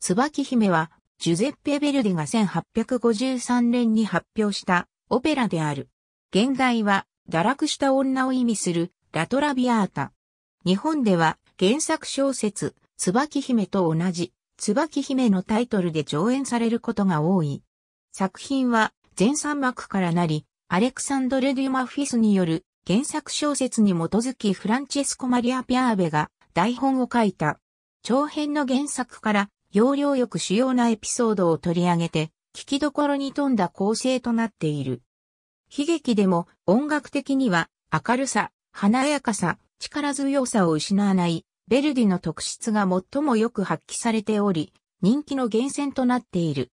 椿姫は、ジュゼッペ・ベルディが1853年に発表したオペラである。現代は、堕落した女を意味するラトラビアータ。日本では原作小説、椿姫と同じ、椿姫のタイトルで上演されることが多い。作品は全三幕からなり、アレクサンドル・デュマフィスによる原作小説に基づきフランチェスコ・マリア・ピアーベが台本を書いた。長編の原作から要領よく主要なエピソードを取り上げて、聞きどころに富んだ構成となっている。悲劇でも音楽的には明るさ、華やかさ、力強さを失わない、ベルディの特質が最もよく発揮されており、人気の源泉となっている。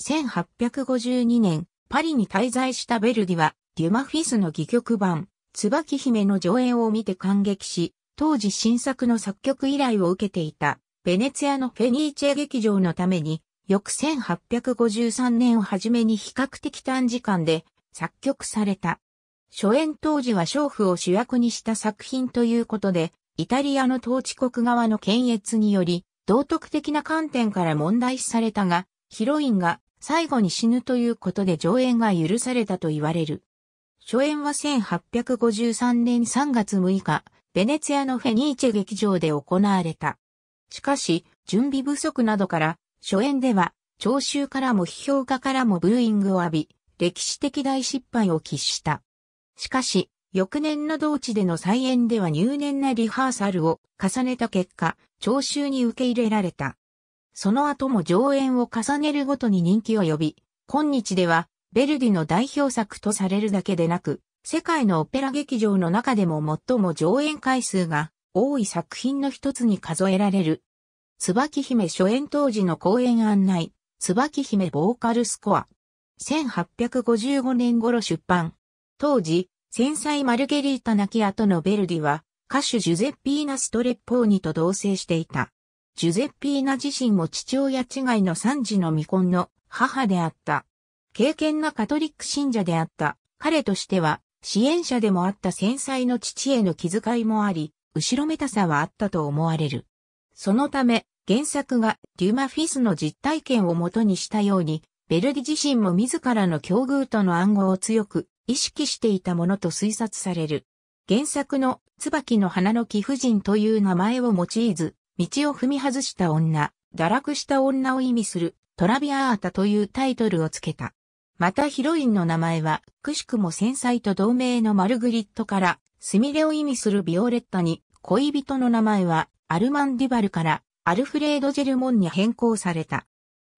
1852年、パリに滞在したベルディは、デュマフィスの戯曲版、椿姫の上演を見て感激し、当時新作の作曲依頼を受けていたベネツィアのフェニーチェ劇場のために、翌1853年をはじめに比較的短時間で作曲された。初演当時は娼婦を主役にした作品ということで、イタリアの統治国側の検閲により、道徳的な観点から問題視されたが、ヒロインが最後に死ぬということで上演が許されたと言われる。初演は1853年3月6日、ベネツィアのフェニーチェ劇場で行われた。しかし、準備不足などから、初演では、聴衆からも批評家からもブーイングを浴び、歴史的大失敗を喫した。しかし、翌年の同地での再演では入念なリハーサルを重ねた結果、聴衆に受け入れられた。その後も上演を重ねるごとに人気を呼び、今日では、ベルディの代表作とされるだけでなく、世界のオペラ劇場の中でも最も上演回数が多い作品の一つに数えられる。椿姫初演当時の公演案内、椿姫ボーカルスコア。1855年頃出版。当時、繊細マルゲリータ亡き後のベルディは、歌手ジュゼッピーナ・ストレッポーニと同棲していた。ジュゼッピーナ自身も父親違いの三児の未婚の母であった。敬虔なカトリック信者であった彼としては、支援者でもあった繊細の父への気遣いもあり、後ろめたさはあったと思われる。そのため、原作がデュマフィスの実体験をもとにしたように、ベルディ自身も自らの境遇との暗号を強く意識していたものと推察される。原作の椿の花の貴婦人という名前を用いず、道を踏み外した女、堕落した女を意味するトラビアータというタイトルをつけた。またヒロインの名前は、くしくも繊細と同名のマルグリットからスミレを意味するビオレッタに、恋人の名前は、アルマンディバルから、アルフレード・ジェルモンに変更された。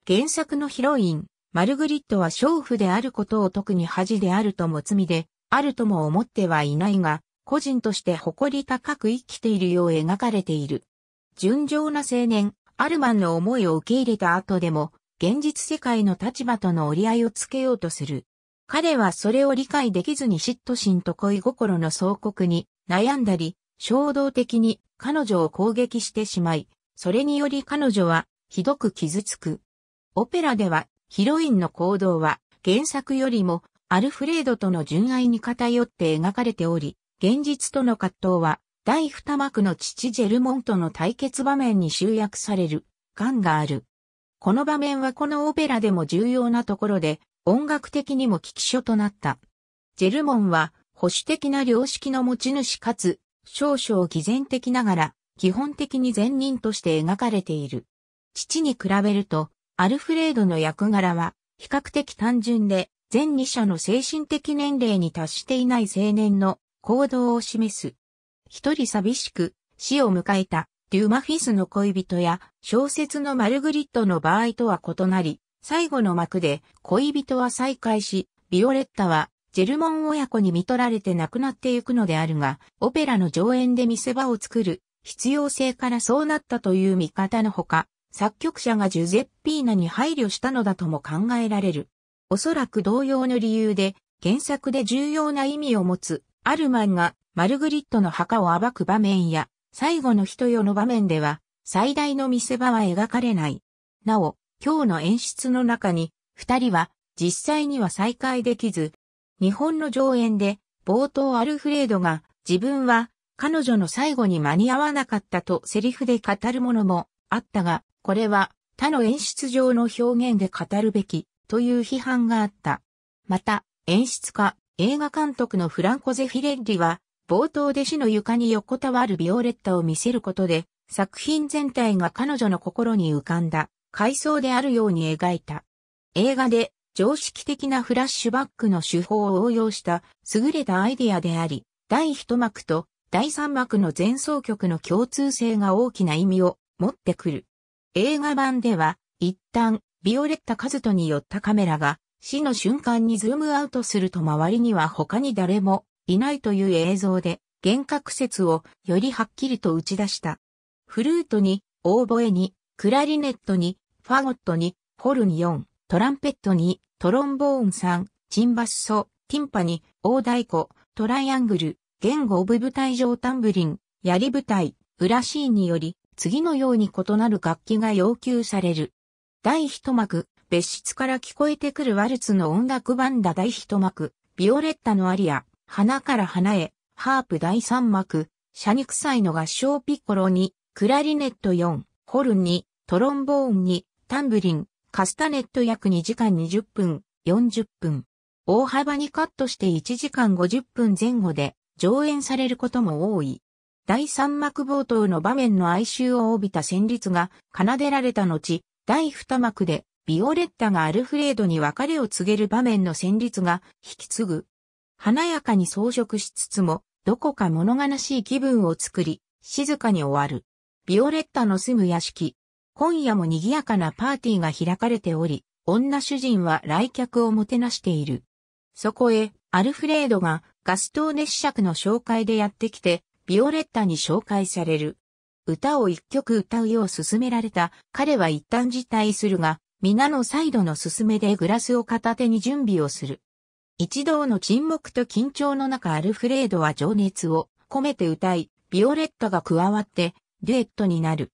原作のヒロイン、マルグリットは娼婦であることを特に恥であるとも罪で、あるとも思ってはいないが、個人として誇り高く生きているよう描かれている。純情な青年、アルマンの思いを受け入れた後でも、現実世界の立場との折り合いをつけようとする。彼はそれを理解できずに嫉妬心と恋心の相国に悩んだり、衝動的に彼女を攻撃してしまい、それにより彼女はひどく傷つく。オペラではヒロインの行動は原作よりもアルフレードとの純愛に偏って描かれており、現実との葛藤は第二幕の父ジェルモンとの対決場面に集約される、感がある。この場面はこのオペラでも重要なところで、音楽的にも聞き書となった。ジェルモンは保守的な良識の持ち主かつ少々偽善的ながら基本的に善人として描かれている。父に比べるとアルフレードの役柄は比較的単純で前二者の精神的年齢に達していない青年の行動を示す。一人寂しく死を迎えたデューマフィスの恋人や小説のマルグリッドの場合とは異なり、最後の幕で恋人は再会し、ビオレッタはジェルモン親子に見取られて亡くなってゆくのであるが、オペラの上演で見せ場を作る必要性からそうなったという見方のほか、作曲者がジュゼッピーナに配慮したのだとも考えられる。おそらく同様の理由で、原作で重要な意味を持つ、アルマンがマルグリットの墓を暴く場面や、最後の人よの場面では、最大の見せ場は描かれない。なお、今日の演出の中に、二人は実際には再会できず、日本の上演で冒頭アルフレードが自分は彼女の最後に間に合わなかったとセリフで語るものもあったが、これは他の演出上の表現で語るべきという批判があった。また、演出家、映画監督のフランコ・ゼフィレッリは、冒頭で死の床に横たわるビオレッタを見せることで、作品全体が彼女の心に浮かんだ。回想であるように描いた。映画で常識的なフラッシュバックの手法を応用した優れたアイディアであり、第一幕と第三幕の前奏曲の共通性が大きな意味を持ってくる。映画版では一旦ビオレッタ・カズトによったカメラが死の瞬間にズームアウトすると周りには他に誰もいないという映像で幻覚説をよりはっきりと打ち出した。フルートに、オーボエに、クラリネットに、ファゴットに、ホルン4、トランペットに、トロンボーン3、チンバッソ、ティンパに、大太鼓、トライアングル、言語オブ舞台上タンブリン、槍舞台、ウラシーンにより、次のように異なる楽器が要求される。第一幕、別室から聞こえてくるワルツの音楽バンダ第一幕、ビオレッタのアリア、花から花へ、ハープ第三幕、シャニクサイの合唱ピッコロに、クラリネット4、ホルン2、トロンボーン2、タンブリン、カスタネット約2時間20分、40分。大幅にカットして1時間50分前後で上演されることも多い。第3幕冒頭の場面の哀愁を帯びた旋律が奏でられた後、第2幕でビオレッタがアルフレードに別れを告げる場面の旋律が引き継ぐ。華やかに装飾しつつも、どこか物悲しい気分を作り、静かに終わる。ビオレッタの住む屋敷、今夜も賑やかなパーティーが開かれており、女主人は来客をもてなしている。そこへ、アルフレードがガストーネ子爵の紹介でやってきて、ビオレッタに紹介される。歌を一曲歌うよう勧められた彼は一旦辞退するが、皆のサイドの勧めでグラスを片手に準備をする。一同の沈黙と緊張の中アルフレードは情熱を込めて歌い、ビオレッタが加わってデュエットになる。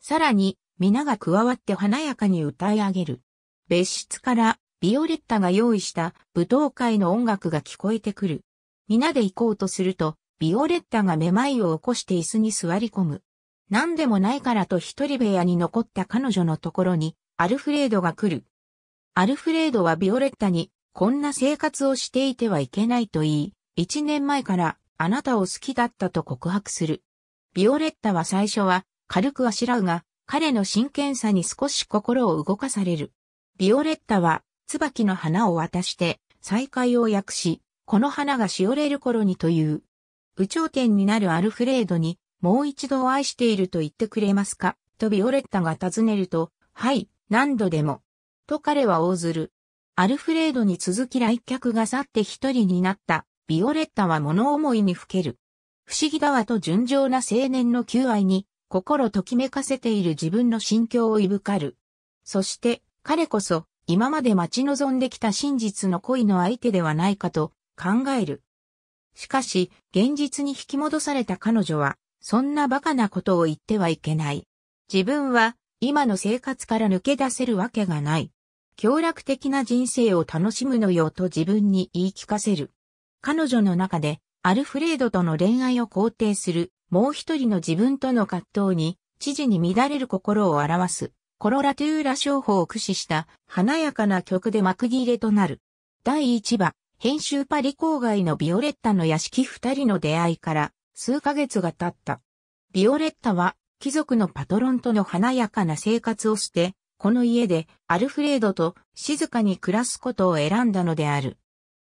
さらに、皆が加わって華やかに歌い上げる。別室からビオレッタが用意した舞踏会の音楽が聞こえてくる。皆で行こうとすると、ビオレッタがめまいを起こして椅子に座り込む。何でもないからと一人部屋に残った彼女のところに、アルフレードが来る。アルフレードはビオレッタに、こんな生活をしていてはいけないと言い、一年前からあなたを好きだったと告白する。ビオレッタは最初は軽くあしらうが、彼の真剣さに少し心を動かされる。ビオレッタは、椿の花を渡して、再会を訳し、この花がしおれる頃にという、宇頂天になるアルフレードに、もう一度愛していると言ってくれますか、とビオレッタが尋ねると、はい、何度でも、と彼は応ずる。アルフレードに続き来客が去って一人になった、ビオレッタは物思いにふける。不思議だわと純情な青年の求愛に心ときめかせている自分の心境をいぶかる。そして、彼こそ、今まで待ち望んできた真実の恋の相手ではないかと考える。しかし、現実に引き戻された彼女は、そんな馬鹿なことを言ってはいけない。自分は、今の生活から抜け出せるわけがない。協楽的な人生を楽しむのよと自分に言い聞かせる。彼女の中で、アルフレードとの恋愛を肯定するもう一人の自分との葛藤に、知事に乱れる心を表す、コロラトゥーラ商法を駆使した華やかな曲で幕切れとなる。第一話、編集パリ郊外のビオレッタの屋敷二人の出会いから数ヶ月が経った。ビオレッタは貴族のパトロンとの華やかな生活を捨て、この家でアルフレードと静かに暮らすことを選んだのである。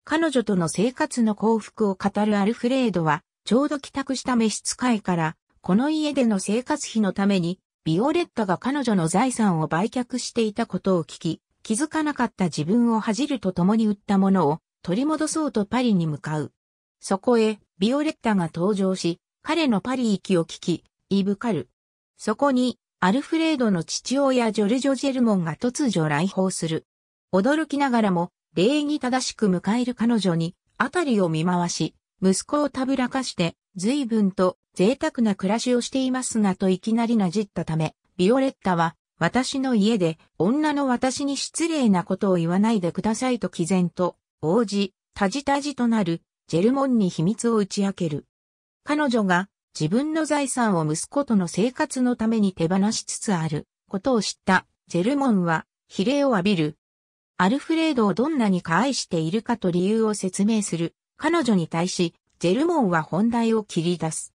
彼女との生活の幸福を語るアルフレードはちょうど帰宅した召使いから、この家での生活費のために、ビオレッタが彼女の財産を売却していたことを聞き、気づかなかった自分を恥じると共に売ったものを取り戻そうとパリに向かう。そこへ、ビオレッタが登場し、彼のパリ行きを聞き、いぶかる。そこに、アルフレードの父親ジョルジョ・ジェルモンが突如来訪する。驚きながらも、礼儀正しく迎える彼女に、あたりを見回し、息子をたぶらかして、随分と贅沢な暮らしをしていますがといきなりなじったため、ビオレッタは、私の家で女の私に失礼なことを言わないでくださいと毅然と応じ、たじたじとなるジェルモンに秘密を打ち明ける。彼女が自分の財産を息子との生活のために手放しつつあることを知ったジェルモンは比例を浴びる。アルフレードをどんなに可愛しているかと理由を説明する彼女に対し、ジェルモンは本題を切り出す。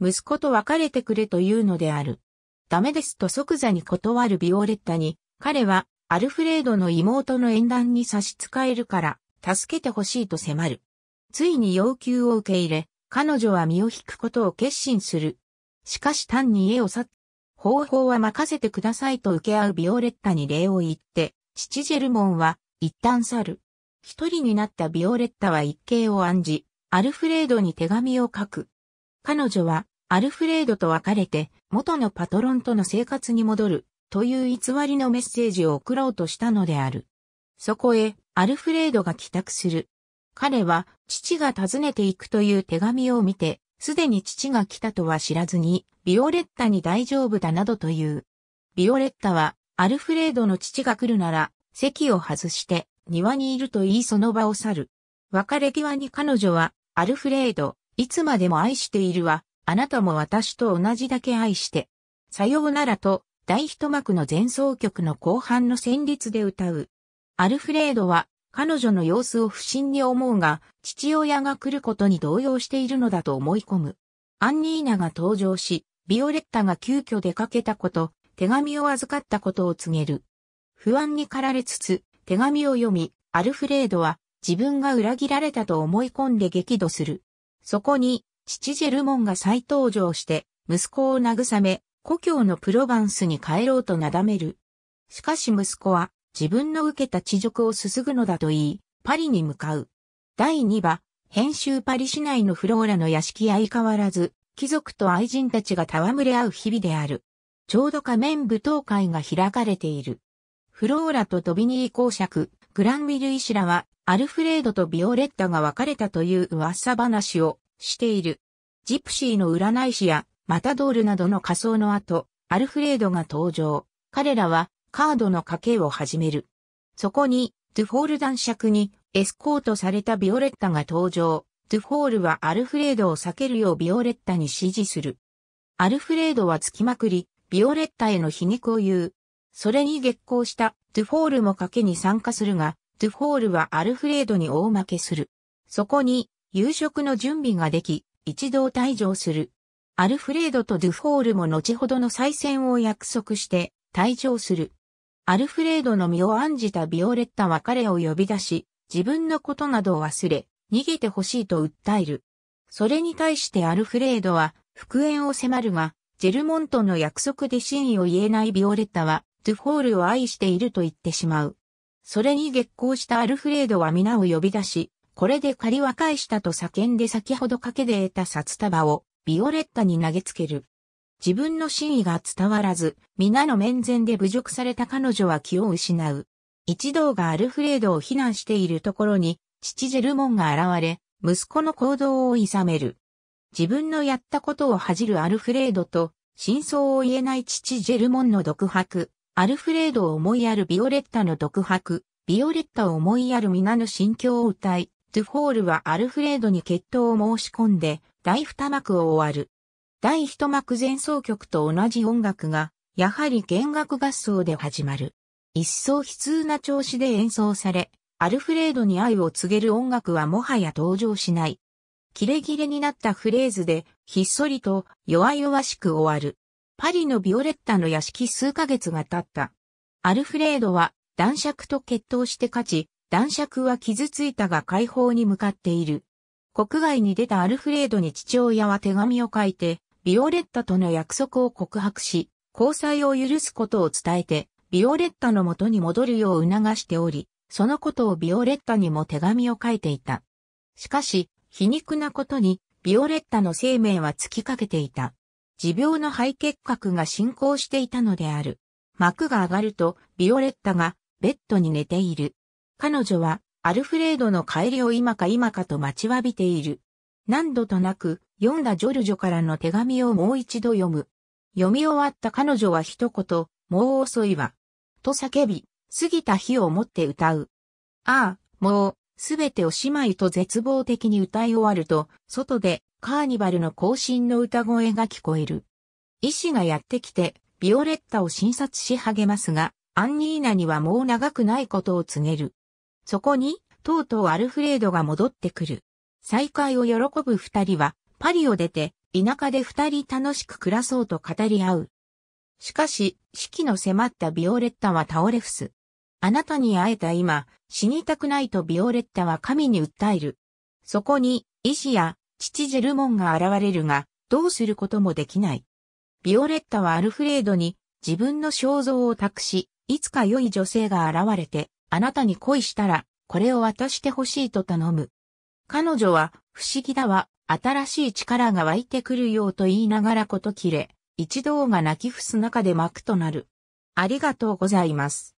息子と別れてくれというのである。ダメですと即座に断るビオレッタに、彼はアルフレードの妹の縁談に差し支えるから、助けてほしいと迫る。ついに要求を受け入れ、彼女は身を引くことを決心する。しかし単に家を去っ方法は任せてくださいと受け合うビオレッタに礼を言って、父ジェルモンは一旦去る。一人になったビオレッタは一計を案じ、アルフレードに手紙を書く。彼女は、アルフレードと別れて、元のパトロンとの生活に戻る、という偽りのメッセージを送ろうとしたのである。そこへ、アルフレードが帰宅する。彼は、父が訪ねていくという手紙を見て、すでに父が来たとは知らずに、ビオレッタに大丈夫だなどという。ビオレッタは、アルフレードの父が来るなら、席を外して、庭にいると言いその場を去る。別れ際に彼女は、アルフレード、いつまでも愛しているわ、あなたも私と同じだけ愛して。さようならと、大一幕の前奏曲の後半の旋律で歌う。アルフレードは、彼女の様子を不審に思うが、父親が来ることに動揺しているのだと思い込む。アンニーナが登場し、ビオレッタが急遽出かけたこと、手紙を預かったことを告げる。不安に駆られつつ、手紙を読み、アルフレードは自分が裏切られたと思い込んで激怒する。そこに、父ジェルモンが再登場して、息子を慰め、故郷のプロヴァンスに帰ろうとなだめる。しかし息子は、自分の受けた恥辱をすすぐのだと言い、パリに向かう。第2話、編集パリ市内のフローラの屋敷相変わらず、貴族と愛人たちが戯れ合う日々である。ちょうど仮面舞踏会が開かれている。フローラとドビニー公爵、グランビル医師らは、アルフレードとビオレッタが別れたという噂話をしている。ジプシーの占い師やマタドールなどの仮装の後、アルフレードが登場。彼らはカードの賭けを始める。そこに、ドゥフォール男爵にエスコートされたビオレッタが登場。ドゥフォールはアルフレードを避けるようビオレッタに指示する。アルフレードはつきまくり、ビオレッタへの皮肉を言う。それに激行したドゥフォールも賭けに参加するが、ドゥフォールはアルフレードに大負けする。そこに夕食の準備ができ、一同退場する。アルフレードとドゥフォールも後ほどの再戦を約束して退場する。アルフレードの身を案じたビオレッタは彼を呼び出し、自分のことなどを忘れ、逃げてほしいと訴える。それに対してアルフレードは復縁を迫るが、ジェルモントの約束で真意を言えないビオレッタはトゥフォールを愛していると言ってしまう。それに激光したアルフレードは皆を呼び出し、これで借りは返したと叫んで先ほど賭けで得た札束をビオレッタに投げつける。自分の真意が伝わらず、皆の面前で侮辱された彼女は気を失う。一同がアルフレードを非難しているところに、父ジェルモンが現れ、息子の行動を諌める。自分のやったことを恥じるアルフレードと、真相を言えない父ジェルモンの独白、アルフレードを思いやるビオレッタの独白、ビオレッタを思いやる皆の心境を歌い、トゥフォールはアルフレードに決闘を申し込んで、第二幕を終わる。第一幕前奏曲と同じ音楽が、やはり弦楽合奏で始まる。一層悲痛な調子で演奏され、アルフレードに愛を告げる音楽はもはや登場しない。キレキレになったフレーズで、ひっそりと弱々しく終わる。パリのビオレッタの屋敷数ヶ月が経った。アルフレードは男爵と決闘して勝ち、男爵は傷ついたが解放に向かっている。国外に出たアルフレードに父親は手紙を書いて、ビオレッタとの約束を告白し、交際を許すことを伝えて、ビオレッタの元に戻るよう促しており、そのことをビオレッタにも手紙を書いていた。しかし、皮肉なことに、ビオレッタの生命は尽きかけていた。持病の肺結核が進行していたのである。幕が上がると、ビオレッタがベッドに寝ている。彼女は、アルフレードの帰りを今か今かと待ちわびている。何度となく、読んだジョルジョからの手紙をもう一度読む。読み終わった彼女は一言、もう遅いわ。と叫び、過ぎた日をもって歌う。ああ、もう、すべておしまいと絶望的に歌い終わると、外でカーニバルの行進の歌声が聞こえる。医師がやってきて、ビオレッタを診察し励ますが、アンニーナにはもう長くないことを告げる。そこに、とうとうアルフレードが戻ってくる。再会を喜ぶ二人は、パリを出て、田舎で二人楽しく暮らそうと語り合う。しかし、死期の迫ったビオレッタは倒れ伏す。あなたに会えた今、死にたくないとビオレッタは神に訴える。そこに、医師や父ジェルモンが現れるが、どうすることもできない。ビオレッタはアルフレードに自分の肖像を託し、いつか良い女性が現れて、あなたに恋したら、これを渡してほしいと頼む。彼女は、不思議だわ、新しい力が湧いてくるようと言いながらこと切れ、一同が泣き伏す中で幕となる。ありがとうございます。